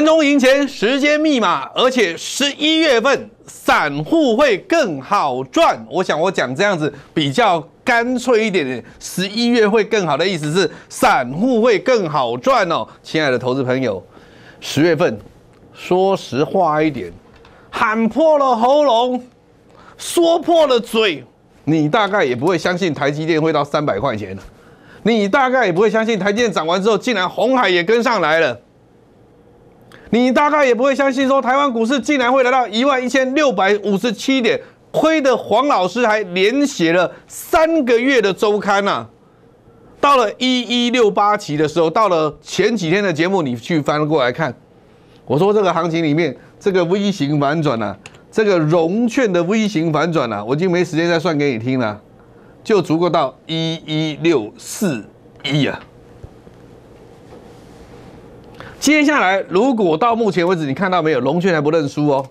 分钟赢钱，时间密码，而且十一月份散户会更好赚。我想我讲这样子比较干脆一点点。十一月会更好的意思是散户会更好赚哦，亲爱的投资朋友。十月份，说实话一点，喊破了喉咙，说破了嘴，你大概也不会相信台积电会到三百块钱你大概也不会相信台积电涨完之后，竟然红海也跟上来了。你大概也不会相信，说台湾股市竟然会来到一万一千六百五十七点，亏的黄老师还连写了三个月的周刊呢。到了一一六八期的时候，到了前几天的节目，你去翻过来看，我说这个行情里面，这个 V 型反转呢，这个融券的 V 型反转呢，我已经没时间再算给你听了，就足够到一一六四一啊。接下来，如果到目前为止你看到没有，龙泉还不认输哦。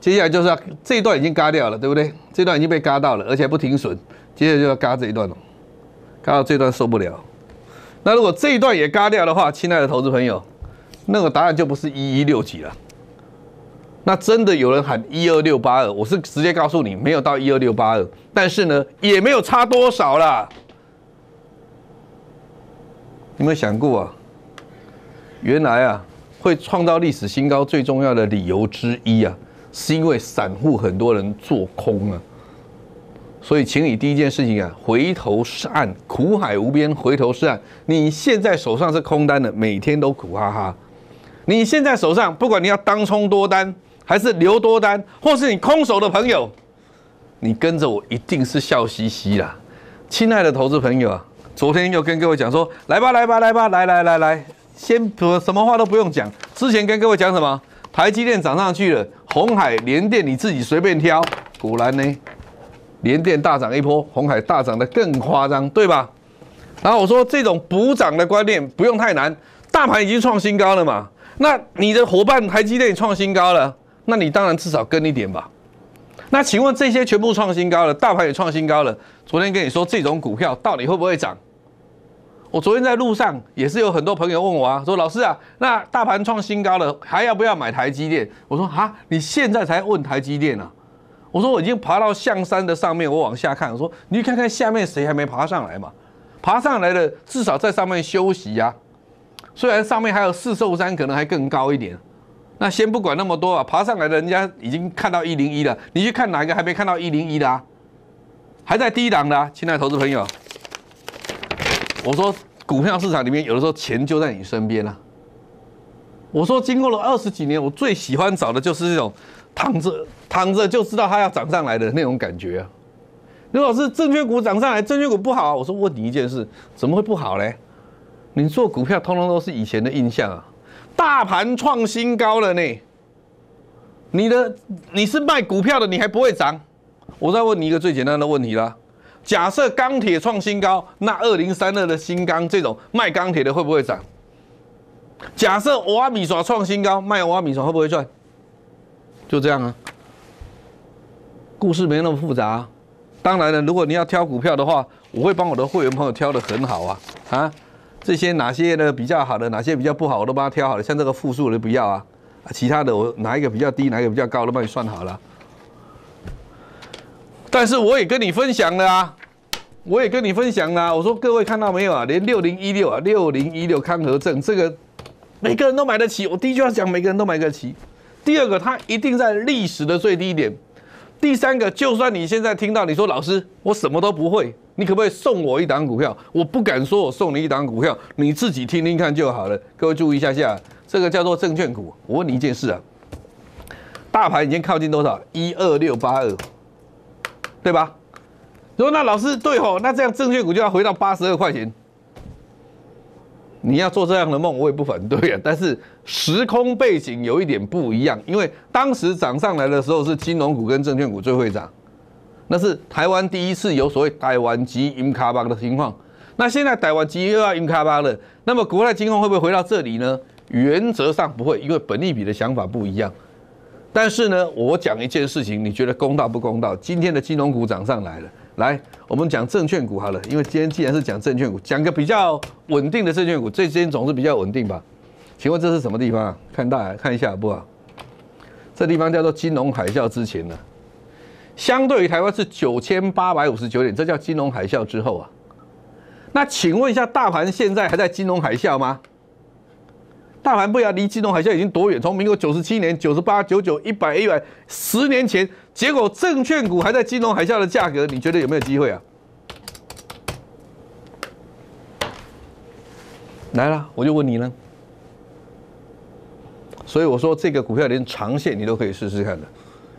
接下来就是要这一段已经嘎掉了，对不对？这段已经被嘎到了，而且不停损，接着就要嘎这一段了，嘎到这段受不了。那如果这一段也嘎掉的话，亲爱的投资朋友，那个答案就不是一一六几了。那真的有人喊一二六八二，我是直接告诉你，没有到一二六八二，但是呢，也没有差多少啦。有没有想过啊？原来啊，会创造历史新高最重要的理由之一啊，是因为散户很多人做空了。所以，请你第一件事情啊，回头是岸，苦海无边，回头是岸。你现在手上是空单的，每天都苦哈哈。你现在手上，不管你要当冲多单，还是留多单，或是你空手的朋友，你跟着我一定是笑嘻嘻啦。亲爱的投资朋友啊，昨天又跟各位讲说，来吧，来吧，来吧，来来来来。先不什么话都不用讲，之前跟各位讲什么？台积电涨上去了，红海联电你自己随便挑。果然呢，联电大涨一波，红海大涨的更夸张，对吧？然后我说这种补涨的观念不用太难，大盘已经创新高了嘛。那你的伙伴台积电创新高了，那你当然至少跟一点吧。那请问这些全部创新高了，大盘也创新高了，昨天跟你说这种股票到底会不会涨？我昨天在路上也是有很多朋友问我啊，说老师啊，那大盘创新高了，还要不要买台积电？我说啊，你现在才问台积电啊？我说我已经爬到象山的上面，我往下看，我说你去看看下面谁还没爬上来嘛？爬上来的至少在上面休息啊，虽然上面还有四寿山，可能还更高一点。那先不管那么多啊，爬上来的人家已经看到一零一了，你去看哪个还没看到一零一的啊？还在低档的，亲爱的投资朋友。我说股票市场里面有的时候钱就在你身边啊。我说经过了二十几年，我最喜欢找的就是这种躺着躺着就知道它要涨上来的那种感觉啊。刘老师，证券股涨上来，证券股不好啊？我说问你一件事，怎么会不好嘞？你做股票通通都是以前的印象啊，大盘创新高了呢，你的你是卖股票的，你还不会涨？我再问你一个最简单的问题啦。假设钢铁创新高，那二零三二的新钢这种卖钢铁的会不会涨？假设挖米爪创新高，卖挖米爪会不会赚？就这样啊，故事没那么复杂。当然了，如果你要挑股票的话，我会帮我的会员朋友挑的很好啊啊，这些哪些呢比较好的，哪些比较不好，我都帮他挑好了。像这个负数的不要啊，其他的我哪一个比较低，哪一个比较高，都帮你算好了。但是我也跟你分享了啊。我也跟你分享啦，我说各位看到没有啊？连六零一六啊，六零一六康和证这个，每个人都买得起。我第一句话讲每个人都买得起，第二个它一定在历史的最低点，第三个就算你现在听到你说老师我什么都不会，你可不可以送我一档股票？我不敢说我送你一档股票，你自己听听看就好了。各位注意一下下，这个叫做证券股。我问你一件事啊，大盘已经靠近多少？一二六八二，对吧？说那老师对吼，那这样证券股就要回到八十二块钱。你要做这样的梦，我也不反对啊。但是时空背景有一点不一样，因为当时涨上来的时候是金融股跟证券股最会涨，那是台湾第一次有所谓台湾级赢卡巴的情况。那现在台湾级又要赢卡巴了，那么国内金融会不会回到这里呢？原则上不会，因为本利比的想法不一样。但是呢，我讲一件事情，你觉得公道不公道？今天的金融股涨上来了。来，我们讲证券股好了，因为今天既然是讲证券股，讲个比较稳定的证券股，最近总是比较稳定吧？请问这是什么地方啊？看大，看一下好不好？这地方叫做金融海啸之前呢，相对于台湾是九千八百五十九点，这叫金融海啸之后啊。那请问一下，大盘现在还在金融海啸吗？大盘不呀，离金融海啸已经多远？从民国九十七年、九十八、九九、一百、一百十年前，结果证券股还在金融海啸的价格，你觉得有没有机会啊？来了，我就问你了。所以我说这个股票连长线你都可以试试看的，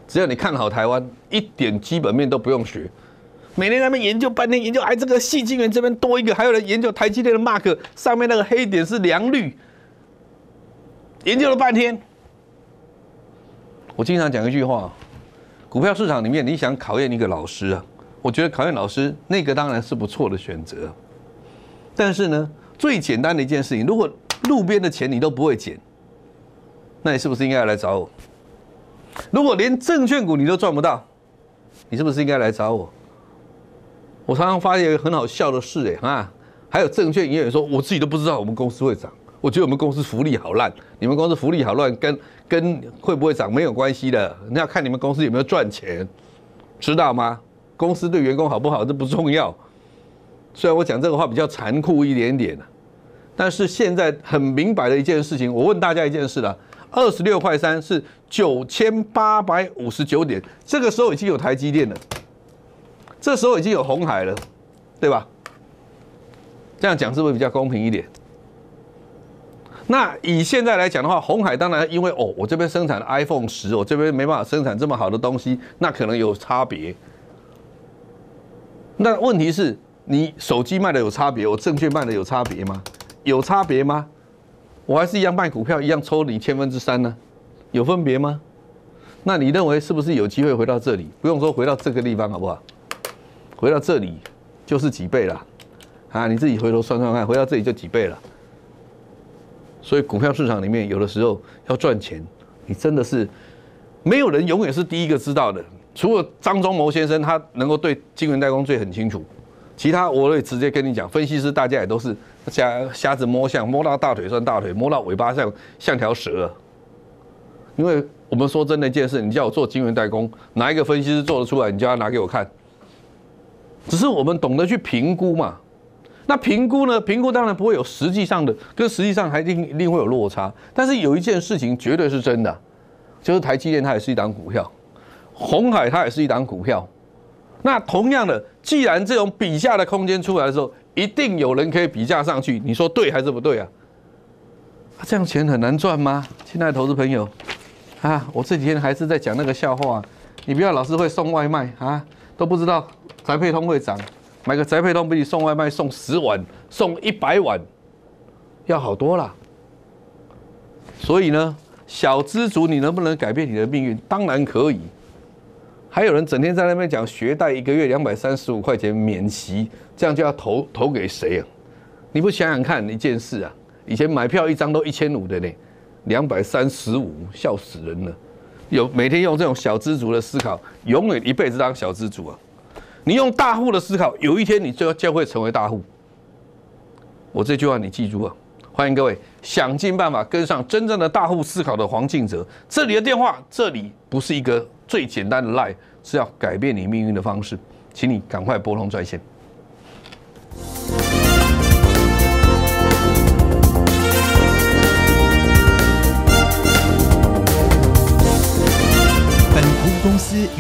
只要你看好台湾，一点基本面都不用学。每年他们研究半天，研究哎，这个细晶圆这边多一个，还有人研究台积电的 Mark，上面那个黑点是良率。研究了半天，我经常讲一句话：股票市场里面，你想考验一个老师啊？我觉得考验老师那个当然是不错的选择。但是呢，最简单的一件事情，如果路边的钱你都不会捡，那你是不是应该来找我？如果连证券股你都赚不到，你是不是应该来找我？我常常发现一个很好笑的事，哎啊，还有证券营业员说，我自己都不知道我们公司会涨。我觉得我们公司福利好烂，你们公司福利好烂，跟跟会不会涨没有关系的，那要看你们公司有没有赚钱，知道吗？公司对员工好不好这不重要。虽然我讲这个话比较残酷一点点，但是现在很明白的一件事情，我问大家一件事了：二十六块三是九千八百五十九点，这个时候已经有台积电了，这时候已经有红海了，对吧？这样讲是不是比较公平一点？那以现在来讲的话，红海当然因为哦，我这边生产的 iPhone 十，我这边没办法生产这么好的东西，那可能有差别。那问题是你手机卖的有差别，我证券卖的有差别吗？有差别吗？我还是一样卖股票，一样抽你千分之三呢，有分别吗？那你认为是不是有机会回到这里？不用说回到这个地方好不好？回到这里就是几倍了啊！你自己回头算算看，回到这里就几倍了。所以股票市场里面，有的时候要赚钱，你真的是没有人永远是第一个知道的。除了张忠谋先生，他能够对金元代工最很清楚。其他，我直接跟你讲，分析师大家也都是瞎瞎子摸象，摸到大腿算大腿，摸到尾巴像像条蛇。因为我们说真的，一件事，你叫我做金元代工，哪一个分析师做得出来，你就要拿给我看。只是我们懂得去评估嘛。那评估呢？评估当然不会有实际上的，跟实际上还定一定会有落差。但是有一件事情绝对是真的，就是台积电它也是一档股票，红海它也是一档股票。那同样的，既然这种比价的空间出来的时候，一定有人可以比价上去。你说对还是不对啊？这样钱很难赚吗？亲爱的投资朋友啊，我这几天还是在讲那个笑话，你不要老是会送外卖啊，都不知道宅配通会涨。买个宅配通比你送外卖送十碗、送一百碗要好多了。所以呢，小资族你能不能改变你的命运？当然可以。还有人整天在那边讲学贷一个月两百三十五块钱免息，这样就要投投给谁啊？你不想想看一件事啊？以前买票一张都一千五的呢，两百三十五，笑死人了。有每天用这种小资族的思考，永远一辈子当小资族啊。你用大户的思考，有一天你就要将会成为大户。我这句话你记住啊！欢迎各位想尽办法跟上真正的大户思考的黄敬哲。这里的电话，这里不是一个最简单的 l i e 是要改变你命运的方式，请你赶快拨通专线。